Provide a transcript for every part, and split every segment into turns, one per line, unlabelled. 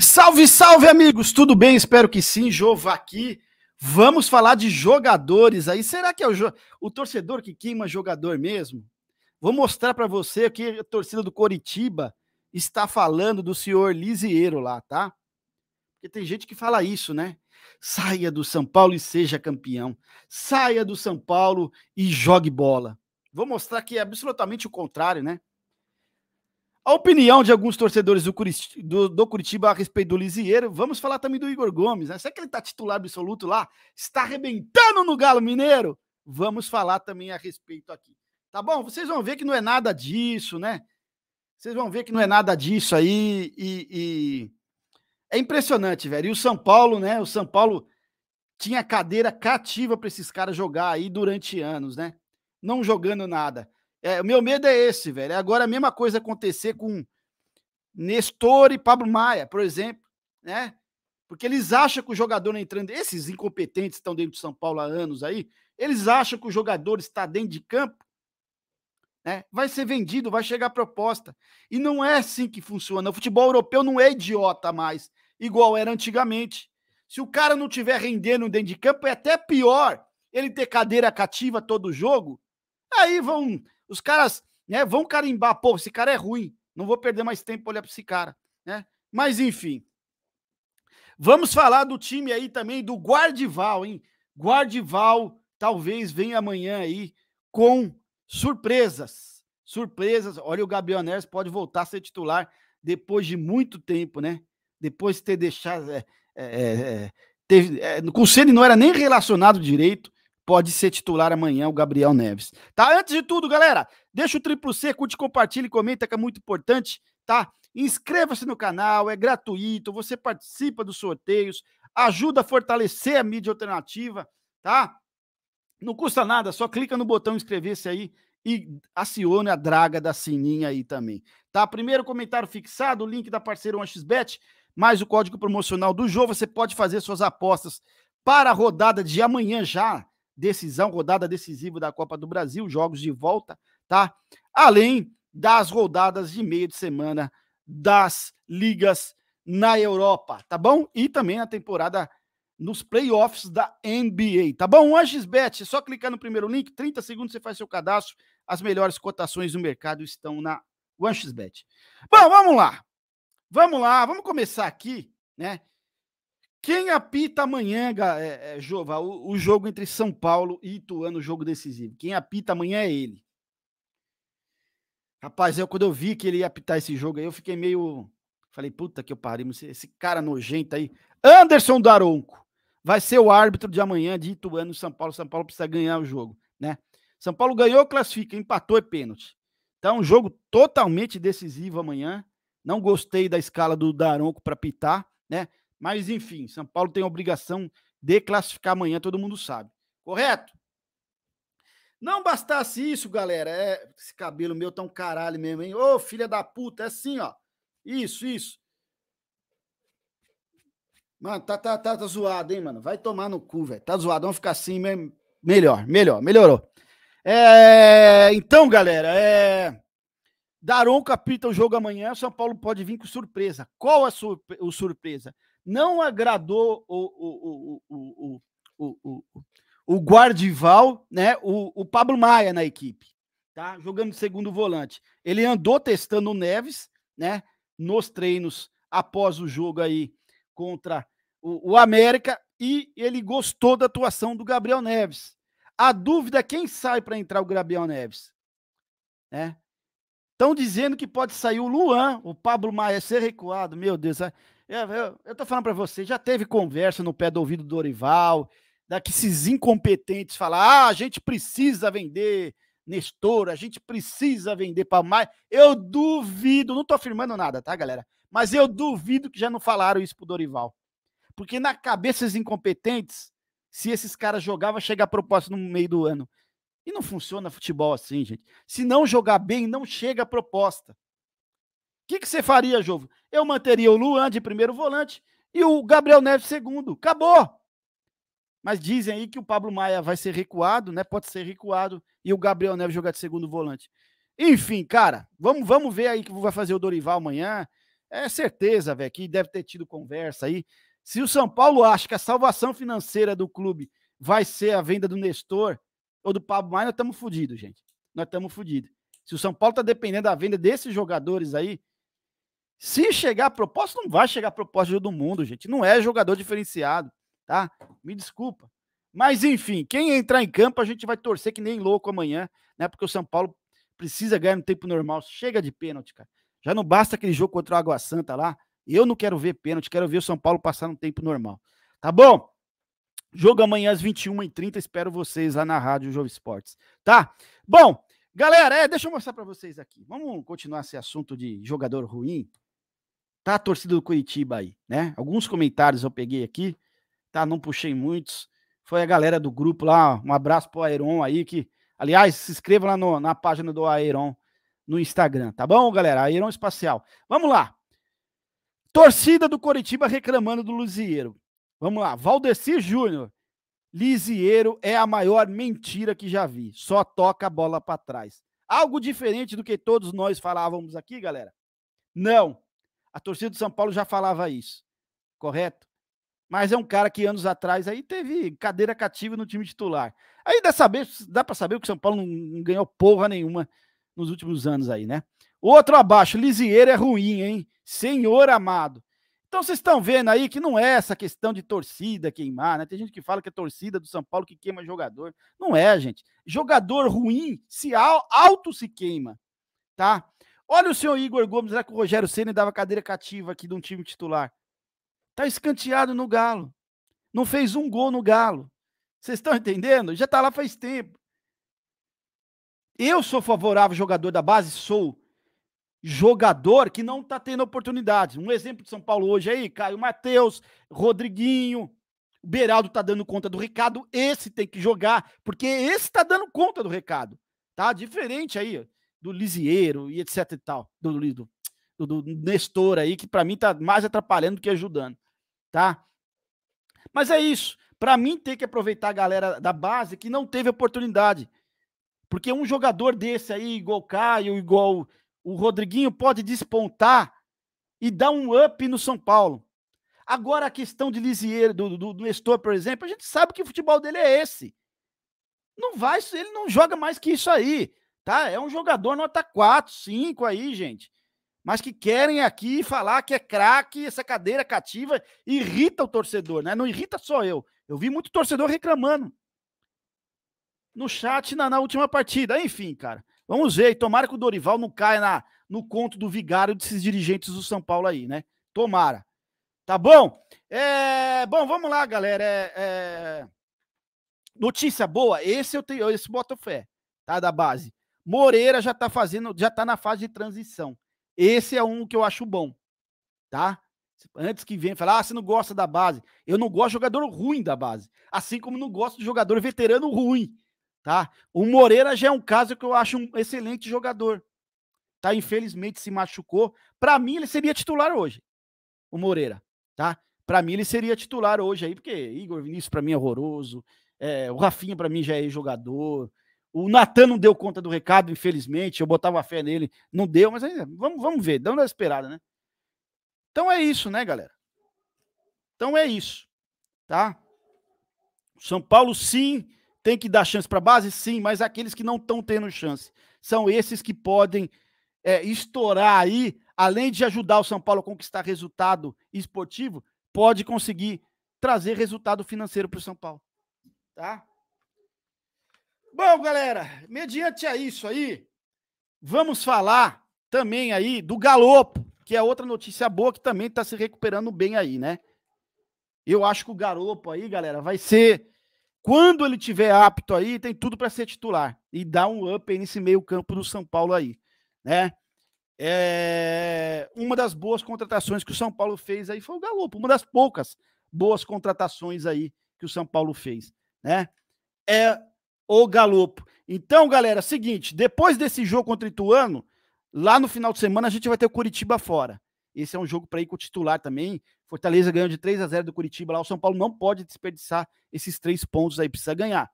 Salve, salve, amigos! Tudo bem? Espero que sim. Jova aqui. Vamos falar de jogadores aí. Será que é o, jo... o torcedor que queima jogador mesmo? Vou mostrar para você o que a torcida do Coritiba está falando do senhor Lisieiro lá, tá? Porque tem gente que fala isso, né? Saia do São Paulo e seja campeão. Saia do São Paulo e jogue bola. Vou mostrar que é absolutamente o contrário, né? A opinião de alguns torcedores do Curitiba, do, do Curitiba a respeito do Lisieiro, vamos falar também do Igor Gomes, né? Será que ele está titular absoluto lá? Está arrebentando no Galo Mineiro? Vamos falar também a respeito aqui. Tá bom? Vocês vão ver que não é nada disso, né? Vocês vão ver que não é nada disso aí e, e... é impressionante, velho. E o São Paulo, né? O São Paulo tinha cadeira cativa para esses caras jogar aí durante anos, né? Não jogando nada. É, o meu medo é esse, velho. É agora a mesma coisa acontecer com Nestor e Pablo Maia, por exemplo, né? Porque eles acham que o jogador entrando, esses incompetentes que estão dentro de São Paulo há anos aí, eles acham que o jogador está dentro de campo, né? Vai ser vendido, vai chegar proposta. E não é assim que funciona. O futebol europeu não é idiota mais, igual era antigamente. Se o cara não tiver rendendo dentro de campo, é até pior ele ter cadeira cativa todo jogo. Aí vão os caras né, vão carimbar, pô, esse cara é ruim, não vou perder mais tempo pra olhar para esse cara, né? Mas enfim. Vamos falar do time aí também do Guardival, hein? Guardival talvez venha amanhã aí com surpresas. Surpresas. Olha, o Gabriel Neres pode voltar a ser titular depois de muito tempo, né? Depois de ter deixado. É, é, é, é teve, é, o Conselho não era nem relacionado direito pode ser titular amanhã o Gabriel Neves. Tá? Antes de tudo, galera, deixa o triplo C, curte, compartilha e comenta que é muito importante, tá? Inscreva-se no canal, é gratuito, você participa dos sorteios, ajuda a fortalecer a mídia alternativa, tá? Não custa nada, só clica no botão inscrever-se aí e acione a draga da sininha aí também, tá? Primeiro comentário fixado, o link da parceira 1xbet, mais o código promocional do jogo, você pode fazer suas apostas para a rodada de amanhã já, decisão, rodada decisiva da Copa do Brasil, jogos de volta, tá? Além das rodadas de meio de semana das ligas na Europa, tá bom? E também a temporada nos playoffs da NBA, tá bom? Angesbet, é só clicar no primeiro link, 30 segundos você faz seu cadastro. As melhores cotações do mercado estão na Angesbet. Bom, vamos lá. Vamos lá, vamos começar aqui, né? Quem apita amanhã, é, é, Jova, o, o, jogo entre São Paulo e Ituano, jogo decisivo? Quem apita amanhã é ele. Rapaz, eu quando eu vi que ele ia apitar esse jogo aí, eu fiquei meio. Falei, puta que eu parei, esse, esse cara nojento aí. Anderson Daronco vai ser o árbitro de amanhã de Ituano São Paulo. São Paulo precisa ganhar o jogo, né? São Paulo ganhou, classifica, empatou é pênalti. Então, um jogo totalmente decisivo amanhã. Não gostei da escala do Daronco para apitar, né? Mas, enfim, São Paulo tem a obrigação de classificar amanhã, todo mundo sabe. Correto? Não bastasse isso, galera. É, esse cabelo meu tá um caralho mesmo, hein? Ô, filha da puta, é assim, ó. Isso, isso. Mano, tá, tá, tá, tá zoado, hein, mano? Vai tomar no cu, velho. Tá zoado, vamos ficar assim mesmo. Melhor, melhor, melhorou. É, então, galera, é... capita o jogo amanhã. São Paulo pode vir com surpresa. Qual a, surpre... a surpresa? não agradou o, o, o, o Guardival, né? O, Pablo Maia na equipe, tá? Jogando segundo volante. Ele andou testando o Neves, né? Nos treinos após o jogo aí contra o, América e ele gostou da atuação do Gabriel Neves. A dúvida é quem sai para entrar o Gabriel Neves, né? Estão dizendo que pode sair o Luan, o Pablo Maia ser recuado. Meu Deus, é eu, é, eu, eu tô falando para você, já teve conversa no pé do ouvido do Dorival, daqui esses incompetentes falar, ah, a gente precisa vender Nestor, a gente precisa vender para mais. Eu duvido, não tô afirmando nada, tá, galera? Mas eu duvido que já não falaram isso pro Dorival. Porque na cabeça dos incompetentes, se esses caras jogavam, chega a proposta no meio do ano. E não funciona futebol assim, gente. Se não jogar bem, não chega a proposta que, que você faria, Jovo? Eu manteria o Luan de primeiro volante e o Gabriel Neves segundo. Acabou! Mas dizem aí que o Pablo Maia vai ser recuado, né? Pode ser recuado e o Gabriel Neves jogar de segundo volante. Enfim, cara, vamos, vamos ver aí que vai fazer o Dorival amanhã. É certeza, velho, que deve ter tido conversa aí. Se o São Paulo acha que a salvação financeira do clube vai ser a venda do Nestor ou do Pablo Maia, nós estamos fodidos, gente. Nós estamos fodidos. Se o São Paulo está dependendo da venda desses jogadores aí, se chegar a proposta, não vai chegar a proposta do mundo, gente. Não é jogador diferenciado, tá? Me desculpa. Mas, enfim, quem entrar em campo, a gente vai torcer que nem louco amanhã, né? Porque o São Paulo precisa ganhar no tempo normal. Chega de pênalti, cara. Já não basta aquele jogo contra o Água Santa lá. Eu não quero ver pênalti, quero ver o São Paulo passar no tempo normal. Tá bom? Jogo amanhã às 21h30. Espero vocês lá na Rádio Jovem Esportes. Tá? Bom, galera, é, deixa eu mostrar para vocês aqui. Vamos continuar esse assunto de jogador ruim tá a torcida do Curitiba aí, né? Alguns comentários eu peguei aqui, tá? Não puxei muitos. Foi a galera do grupo lá, um abraço pro Aeron aí, que, aliás, se inscreva lá no, na página do Aeron no Instagram, tá bom, galera? Aeron Espacial. Vamos lá. Torcida do Curitiba reclamando do Luziero. Vamos lá. Valdeci Júnior. Lisieiro é a maior mentira que já vi. Só toca a bola para trás. Algo diferente do que todos nós falávamos aqui, galera? Não. A torcida do São Paulo já falava isso, correto? Mas é um cara que anos atrás aí teve cadeira cativa no time titular. Aí dá, saber, dá para saber que o São Paulo não ganhou porra nenhuma nos últimos anos aí, né? Outro abaixo, Lisieiro é ruim, hein? Senhor amado. Então vocês estão vendo aí que não é essa questão de torcida queimar, né? Tem gente que fala que é torcida do São Paulo que queima jogador. Não é, gente. Jogador ruim se alto se queima, tá? Olha o senhor Igor Gomes, lá que o Rogério Senna dava cadeira cativa aqui de um time titular. Tá escanteado no Galo. Não fez um gol no Galo. Vocês estão entendendo? Já tá lá faz tempo. Eu sou favorável jogador da base, sou jogador que não tá tendo oportunidade. Um exemplo de São Paulo hoje aí, Caio Matheus, Rodriguinho, o Beraldo tá dando conta do recado, esse tem que jogar, porque esse tá dando conta do recado, tá? Diferente aí, do Lisieiro e etc e tal, do, do, do, do Nestor aí, que para mim tá mais atrapalhando do que ajudando, tá? Mas é isso. Para mim tem que aproveitar a galera da base que não teve oportunidade. Porque um jogador desse aí, igual Caio, igual o Rodriguinho, pode despontar e dar um up no São Paulo. Agora a questão de Lisieiro, do, do, do Nestor, por exemplo, a gente sabe que o futebol dele é esse. Não vai, ele não joga mais que isso aí tá? É um jogador nota 4, 5 aí, gente. Mas que querem aqui falar que é craque, essa cadeira cativa irrita o torcedor, né? Não irrita só eu. Eu vi muito torcedor reclamando no chat na, na última partida. Enfim, cara. Vamos ver. Tomara que o Dorival não caia na, no conto do vigário desses dirigentes do São Paulo aí, né? Tomara. Tá bom? É, bom, vamos lá, galera. É, é, notícia boa. Esse eu tenho, esse boto fé, tá? Da base. Moreira já está fazendo, já está na fase de transição. Esse é um que eu acho bom, tá? Antes que venha falar, ah, você não gosta da base. Eu não gosto de jogador ruim da base. Assim como não gosto de jogador veterano ruim, tá? O Moreira já é um caso que eu acho um excelente jogador. Tá? Infelizmente se machucou. Para mim ele seria titular hoje. O Moreira, tá? Para mim ele seria titular hoje aí, porque Igor Vinícius para mim é horroroso. É, o Rafinha para mim já é jogador. O Natan não deu conta do recado, infelizmente. Eu botava fé nele, não deu, mas ainda, vamos, vamos ver, dando a esperada, né? Então é isso, né, galera? Então é isso, tá? São Paulo, sim, tem que dar chance para a base, sim, mas aqueles que não estão tendo chance são esses que podem é, estourar aí, além de ajudar o São Paulo a conquistar resultado esportivo, pode conseguir trazer resultado financeiro para o São Paulo, tá? Bom, galera, mediante a isso aí, vamos falar também aí do Galopo, que é outra notícia boa que também está se recuperando bem aí, né? Eu acho que o Galopo aí, galera, vai ser quando ele tiver apto aí, tem tudo para ser titular e dar um up aí nesse meio-campo do São Paulo aí, né? É... Uma das boas contratações que o São Paulo fez aí foi o Galopo, uma das poucas boas contratações aí que o São Paulo fez, né? É ou Galopo. Então, galera, é seguinte, depois desse jogo contra o Ituano, lá no final de semana a gente vai ter o Curitiba fora. Esse é um jogo para ir com o titular também. Fortaleza ganhou de 3 a 0 do Curitiba lá. O São Paulo não pode desperdiçar esses três pontos aí, precisa ganhar.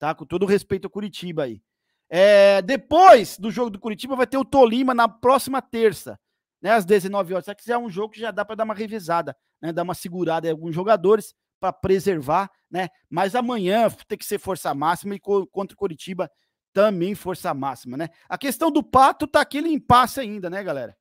Tá? Com todo respeito ao Curitiba aí. É, depois do jogo do Curitiba vai ter o Tolima na próxima terça, né, às 19 horas. Se é um jogo que já dá para dar uma revisada, né, dar uma segurada em alguns jogadores para preservar, né? Mas amanhã tem que ser força máxima e contra o Curitiba também força máxima, né? A questão do Pato tá aquele impasse ainda, né, galera?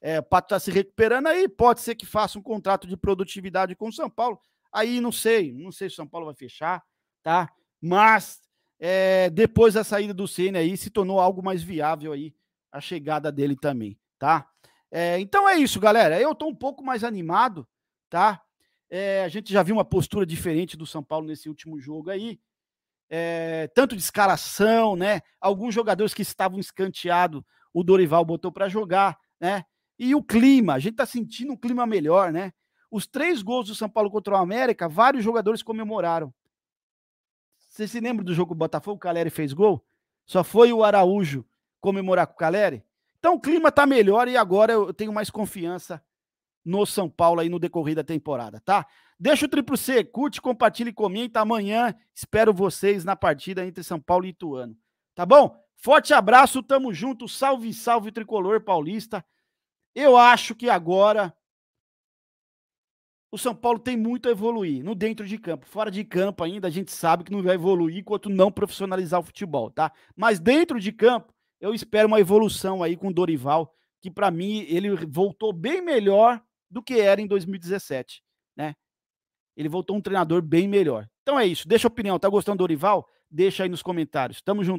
É, o Pato tá se recuperando aí, pode ser que faça um contrato de produtividade com o São Paulo. Aí não sei, não sei se o São Paulo vai fechar, tá? Mas é, depois da saída do Ceni aí se tornou algo mais viável aí a chegada dele também, tá? É, então é isso, galera. Eu tô um pouco mais animado, tá? É, a gente já viu uma postura diferente do São Paulo nesse último jogo aí. É, tanto de escalação, né? Alguns jogadores que estavam escanteados, o Dorival botou para jogar, né? E o clima, a gente tá sentindo um clima melhor, né? Os três gols do São Paulo contra o América, vários jogadores comemoraram. Você se lembra do jogo do Botafogo? O Caleri fez gol? Só foi o Araújo comemorar com o Caleri? Então o clima tá melhor e agora eu tenho mais confiança no São Paulo aí no decorrer da temporada, tá? Deixa o triplo C, curte, compartilhe, comenta. Tá? Amanhã espero vocês na partida entre São Paulo e Ituano. Tá bom? Forte abraço, tamo junto. Salve, salve tricolor paulista. Eu acho que agora o São Paulo tem muito a evoluir no dentro de campo. Fora de campo ainda a gente sabe que não vai evoluir enquanto não profissionalizar o futebol, tá? Mas dentro de campo eu espero uma evolução aí com o Dorival, que para mim ele voltou bem melhor do que era em 2017, né? Ele voltou um treinador bem melhor. Então é isso. Deixa a opinião. Tá gostando do Orival? Deixa aí nos comentários. Tamo junto.